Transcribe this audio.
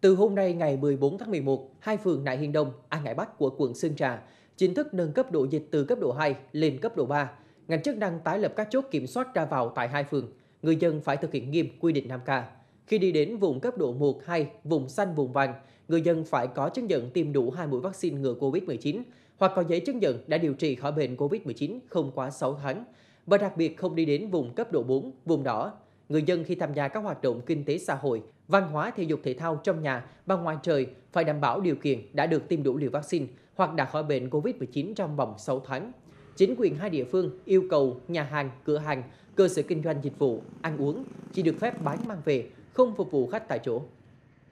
Từ hôm nay ngày 14 tháng 11, hai phường Nại Hiên Đông, An Ngãi Bắc của quận Sơn Trà chính thức nâng cấp độ dịch từ cấp độ 2 lên cấp độ 3. Ngành chức năng tái lập các chốt kiểm soát ra vào tại hai phường. Người dân phải thực hiện nghiêm quy định 5K. Khi đi đến vùng cấp độ 1, 2, vùng xanh, vùng vàng, người dân phải có chứng nhận tiêm đủ hai mũi vaccine ngừa COVID-19 hoặc có giấy chứng nhận đã điều trị khỏi bệnh COVID-19 không quá 6 tháng và đặc biệt không đi đến vùng cấp độ 4, vùng đỏ người dân khi tham gia các hoạt động kinh tế xã hội, văn hóa thể dục thể thao trong nhà và ngoài trời phải đảm bảo điều kiện đã được tiêm đủ liều vaccine hoặc đã khỏi bệnh COVID-19 trong vòng 6 tháng. Chính quyền hai địa phương yêu cầu nhà hàng, cửa hàng, cơ sở kinh doanh dịch vụ, ăn uống chỉ được phép bán mang về, không phục vụ khách tại chỗ.